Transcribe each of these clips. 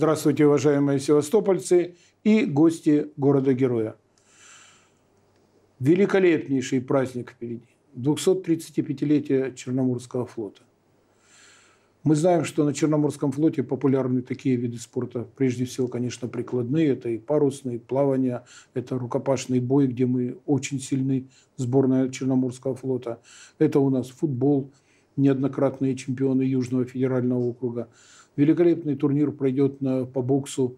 Здравствуйте, уважаемые севастопольцы и гости города-героя. Великолепнейший праздник впереди. 235-летие Черноморского флота. Мы знаем, что на Черноморском флоте популярны такие виды спорта. Прежде всего, конечно, прикладные. Это и парусные, и плавание, это рукопашный бой, где мы очень сильны, сборная Черноморского флота. Это у нас футбол, неоднократные чемпионы Южного федерального округа. Великолепный турнир пройдет на, по боксу,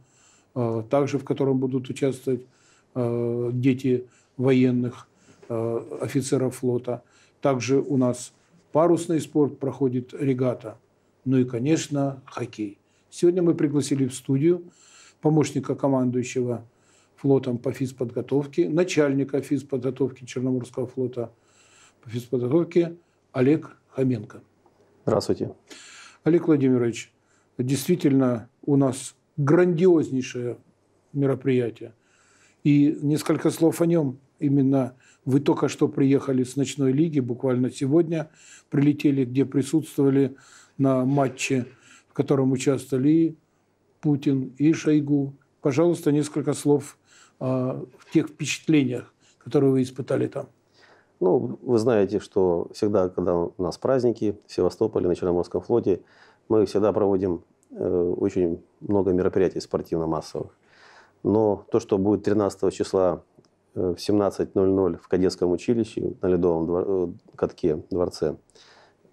э, также в котором будут участвовать э, дети военных, э, офицеров флота. Также у нас парусный спорт проходит регата. Ну и, конечно, хоккей. Сегодня мы пригласили в студию помощника командующего флотом по физподготовке, начальника физподготовки Черноморского флота по физподготовке Олег Хоменко. Здравствуйте. Олег Владимирович, действительно у нас грандиознейшее мероприятие. И несколько слов о нем. Именно вы только что приехали с ночной лиги, буквально сегодня прилетели, где присутствовали на матче, в котором участвовали и Путин, и Шойгу. Пожалуйста, несколько слов о тех впечатлениях, которые вы испытали там. Ну, вы знаете, что всегда, когда у нас праздники в Севастополе, на Черноморском флоте, мы всегда проводим э, очень много мероприятий спортивно-массовых. Но то, что будет 13 числа э, в 17.00 в кадетском училище на Ледовом двор... Э, катке, дворце,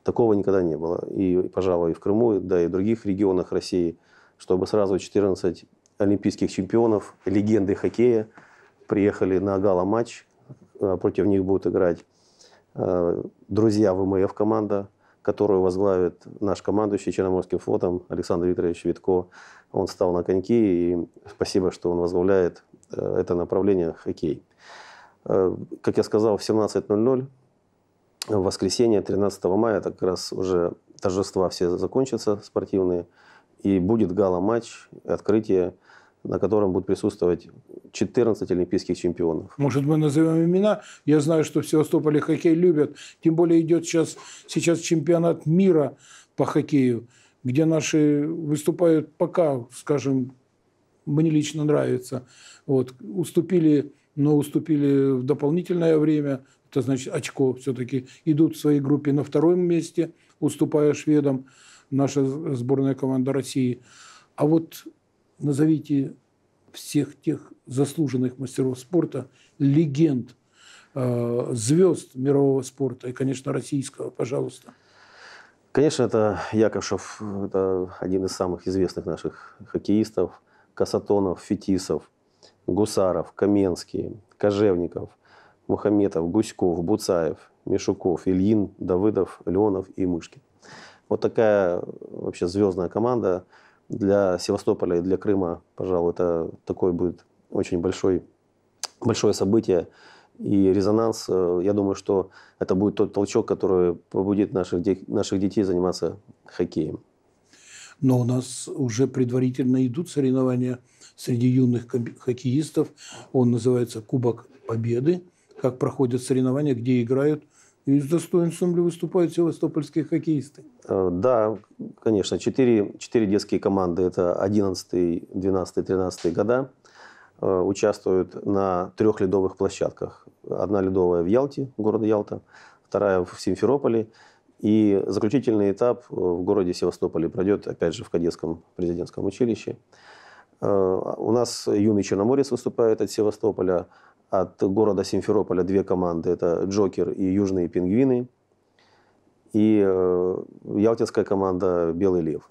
такого никогда не было. И, пожалуй, и в Крыму, да и в других регионах России, чтобы сразу 14 олимпийских чемпионов, легенды хоккея, приехали на гала-матч, против них будут играть друзья ВМФ команда, которую возглавит наш командующий Черноморским флотом Александр Викторович Витко. Он стал на коньки, и спасибо, что он возглавляет э, это направление хоккей. Э, как я сказал, в 17.00 в воскресенье 13 мая, это как раз уже торжества все закончатся спортивные, и будет гала-матч, открытие на котором будут присутствовать 14 олимпийских чемпионов. Может, мы назовем имена? Я знаю, что в Севастополе хоккей любят. Тем более идет сейчас, сейчас чемпионат мира по хоккею, где наши выступают пока, скажем, мне лично нравится. Вот. Уступили, но уступили в дополнительное время. Это значит очко все-таки. Идут в своей группе на втором месте, уступая шведам, наша сборная команда России. А вот назовите всех тех заслуженных мастеров спорта, легенд, э, звезд мирового спорта и, конечно, российского, пожалуйста. Конечно, это Якошев, это один из самых известных наших хоккеистов, Касатонов, Фетисов, Гусаров, Каменский, Кожевников, Мухаметов, Гуськов, Буцаев, Мишуков, Ильин, Давыдов, Леонов и Мышкин. Вот такая вообще звездная команда – для Севастополя и для Крыма, пожалуй, это такое будет очень большой, большое событие и резонанс. Э, я думаю, что это будет тот толчок, который побудит наших, наших детей заниматься хоккеем. Но у нас уже предварительно идут соревнования среди юных хоккеистов. Он называется «Кубок Победы». Как проходят соревнования, где играют и с достоинством ли выступают севастопольские хоккеисты? Э, да, конечно. Четыре, четыре детские команды, это 11, 12, 13 года, э, участвуют на трех ледовых площадках. Одна ледовая в Ялте, города Ялта, вторая в Симферополе. И заключительный этап э, в городе Севастополе пройдет, опять же, в кадетском президентском училище. У нас юный черноморец выступает от Севастополя – от города Симферополя две команды – это «Джокер» и «Южные пингвины». И э, ялтинская команда «Белый лев».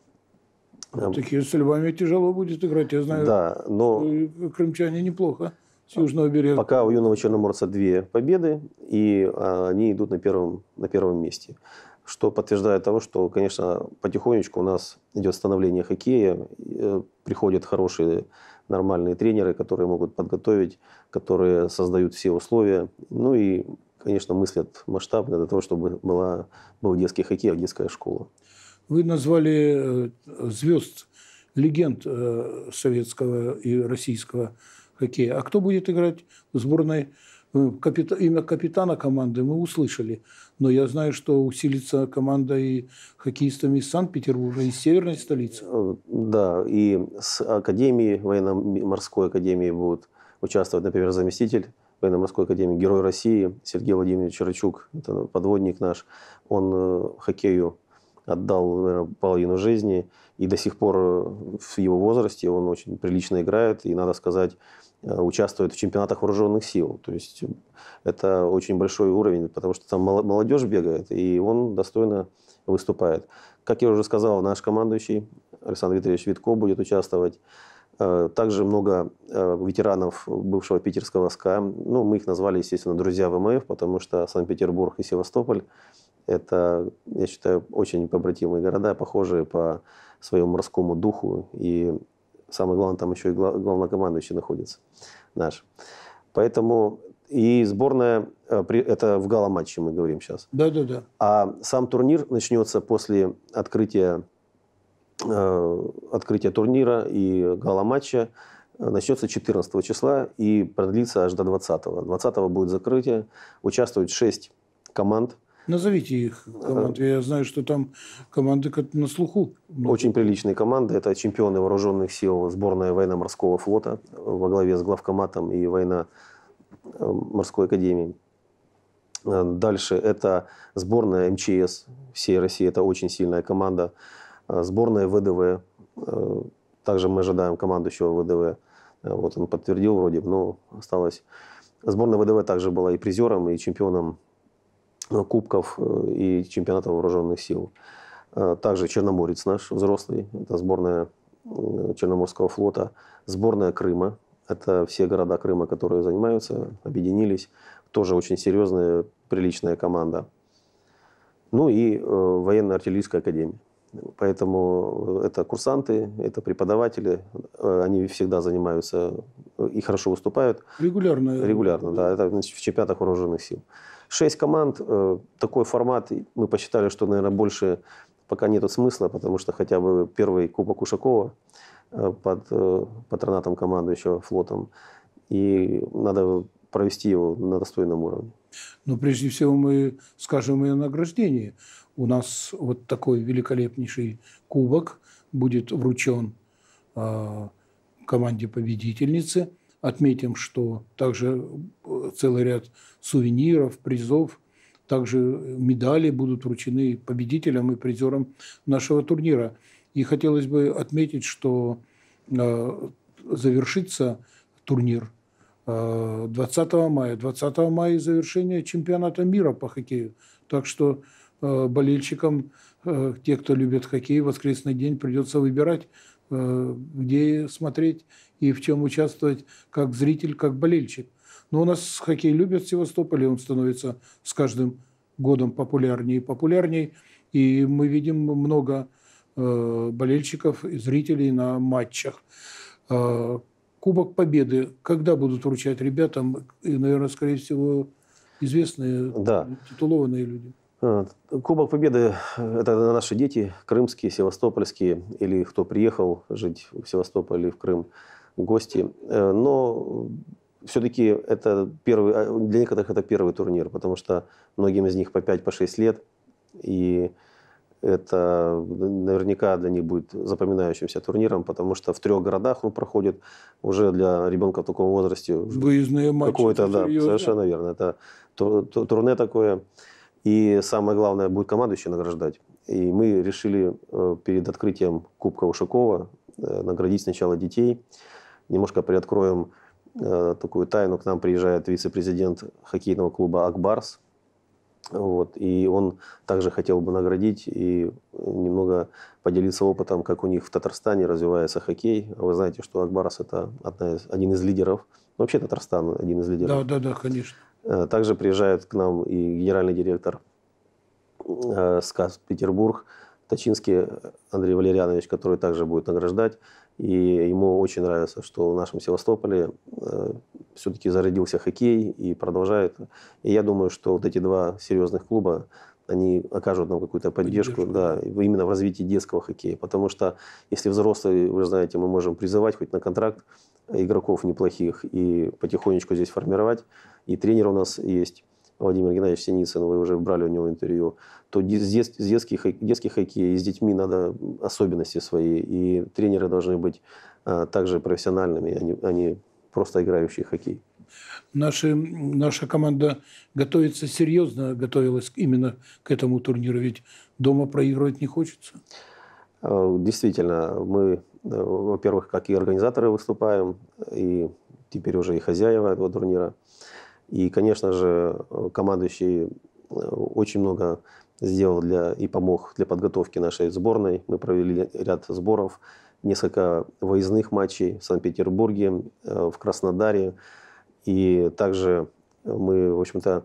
Вот ну, такие с львами тяжело будет играть, я знаю. Да, но... Э, крымчане неплохо с южного берега. Пока у юного черноморца две победы, и а, они идут на первом, на первом месте. Что подтверждает того, что, конечно, потихонечку у нас идет становление хоккея, э, приходят хорошие нормальные тренеры, которые могут подготовить, которые создают все условия. Ну и, конечно, мыслят масштабно для того, чтобы была, был детский хоккей, а детская школа. Вы назвали э, звезд, легенд э, советского и российского хоккея. А кто будет играть в сборной? Э, Капит... Имя капитана команды мы услышали. Но я знаю, что усилится команда и хоккеистами из Санкт-Петербурга, из северной столицы. Э, да, и с Академии, военно-морской Академии будут участвовать, например, заместитель военно-морской академии, герой России Сергей Владимирович Рычук, это подводник наш, он э, хоккею отдал наверное, половину жизни, и до сих пор э, в его возрасте он очень прилично играет, и надо сказать, Э, участвует в чемпионатах вооруженных сил. То есть э, это очень большой уровень, потому что там молодежь бегает, и он достойно выступает. Как я уже сказал, наш командующий Александр Викторович Витко будет участвовать. Э, также много ветеранов бывшего питерского СКА. Ну, мы их назвали, естественно, друзья ВМФ, потому что Санкт-Петербург и Севастополь – это, я считаю, очень побратимые города, похожие по своему морскому духу и Самое главное, там еще и главнокомандующий находится наш. Поэтому и сборная, э, это в гала-матче мы говорим сейчас. Да, да, да. А сам турнир начнется после открытия, э, открытия турнира и гала-матча. Начнется 14 числа и продлится аж до 20. 20 будет закрытие. Участвуют 6 команд – Назовите их команды. Я знаю, что там команды как на слуху. Ну, очень приличные команды. Это чемпионы вооруженных сил, сборная военно-морского флота во главе с главкоматом и военно-морской э, академией. Э, дальше это сборная МЧС всей России. Это очень сильная команда. Э, сборная ВДВ. Также мы ожидаем команду еще ВДВ. Вот он подтвердил вроде, но осталось... Сборная ВДВ также была и призером, и чемпионом Э, кубков э, и чемпионата вооруженных сил. Э, также Черноморец наш взрослый, это сборная Черноморского флота, сборная Крыма, это все города Крыма, которые занимаются, объединились, тоже очень серьезная, приличная команда. Ну и э, артиллерийская академия. Поэтому это курсанты, это преподаватели, они всегда занимаются и хорошо выступают. Регулярно. Регулярно, да, это значит, в чемпионатах вооруженных сил. Шесть команд, э, такой формат, мы посчитали, что, наверное, больше пока нет смысла, потому что хотя бы первый Кубок Ушакова э, под э, патронатом еще флотом, и надо провести его на достойном уровне. Но прежде всего мы скажем и о награждении. У нас вот такой великолепнейший кубок будет вручен команде победительницы. Отметим, что также э, целый ряд сувениров, призов, также медали будут вручены победителям и призерам нашего турнира. И хотелось бы отметить, что э, завершится турнир 20 э, мая. 20 мая завершение чемпионата мира по хоккею. Так что болельщикам, те, кто любит хоккей, в воскресный день придется выбирать, где смотреть и в чем участвовать как зритель, как болельщик. Но у нас хоккей любят в Севастополе, он становится с каждым годом популярнее и популярнее. И мы видим много э, болельщиков и зрителей на матчах. Э, Кубок Победы, когда будут вручать ребятам, и, наверное, скорее всего, известные, да. титулованные люди? Э, Кубок Победы э, – это наши дети, крымские, севастопольские, или кто приехал жить в Севастополь или в Крым гости. Э, но все-таки это первый, э, для некоторых это первый турнир, потому что многим из них по 5-6 по лет, и это наверняка для них будет запоминающимся турниром, потому что в трех городах он проходит уже для ребенка в таком возрасте. Выездные матчи. Какое-то, да, совершенно верно. Это турне такое. И самое главное, будет команду еще награждать. И мы решили э, перед открытием Кубка Ушакова наградить сначала детей – немножко приоткроем э, такую тайну. К нам приезжает вице-президент хоккейного клуба «Акбарс». Вот, и он также хотел бы наградить и немного поделиться опытом, как у них в Татарстане развивается хоккей. Вы знаете, что Акбарс – это одна из, один из лидеров. Ну, вообще Татарстан – один из лидеров. Да, да, да, конечно. Э, также приезжает к нам и генеральный директор э, СКА «Петербург», Тачинский Андрей Валерьянович, который также будет награждать. И ему очень нравится, что в нашем Севастополе э, все-таки зародился хоккей и продолжает. И я думаю, что вот эти два серьезных клуба, они окажут нам какую-то поддержку, поддержку, да, именно в развитии детского хоккея. Потому что если взрослые, вы знаете, мы можем призывать хоть на контракт игроков неплохих и потихонечку здесь формировать. И тренер у нас есть Владимир Геннадьевич Синицын, вы уже брали у него интервью, то с, дет, с детских, детских хоккей с детьми надо особенности свои, и тренеры должны быть а, также профессиональными, а не, а не просто играющие хоккей. Наши, наша команда готовится серьезно, готовилась именно к этому турниру, ведь дома проигрывать не хочется. А, действительно, мы, э, во-первых, как и организаторы выступаем, и теперь уже и хозяева этого турнира. И, конечно же, э, командующий э, очень много сделал для, и помог для подготовки нашей сборной. Мы провели ряд сборов, несколько выездных матчей в Санкт-Петербурге, э, в Краснодаре. И также мы, в общем-то,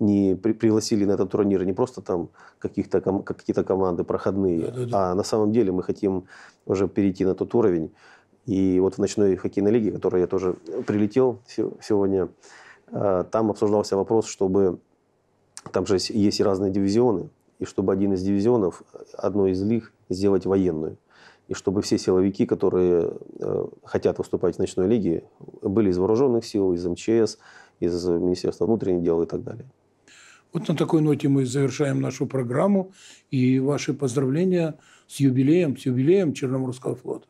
не при, пригласили на этот турнир не просто там каких-то ком, какие-то команды проходные, да, да, да. а на самом деле мы хотим уже перейти на тот уровень, и вот в ночной хоккейной лиге, в которой я тоже прилетел сегодня, э, там обсуждался вопрос, чтобы... Там же есть и разные дивизионы, и чтобы один из дивизионов, одной из лиг, сделать военную. И чтобы все силовики, которые э, хотят выступать в ночной лиге, были из вооруженных сил, из МЧС, из Министерства внутренних дел и так далее. Вот на такой ноте мы завершаем нашу программу. И ваши поздравления с юбилеем, с юбилеем Черноморского флота.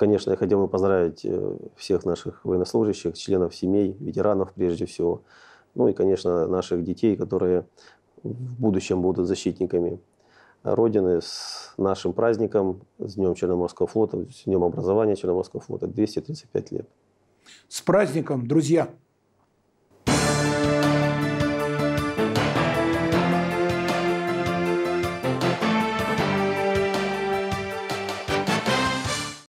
Конечно, я хотел бы поздравить э, всех наших военнослужащих, членов семей, ветеранов прежде всего. Ну и, конечно, наших детей, которые в будущем будут защитниками Родины с нашим праздником, с Днем Черноморского флота, с Днем образования Черноморского флота, 235 лет. С праздником, друзья!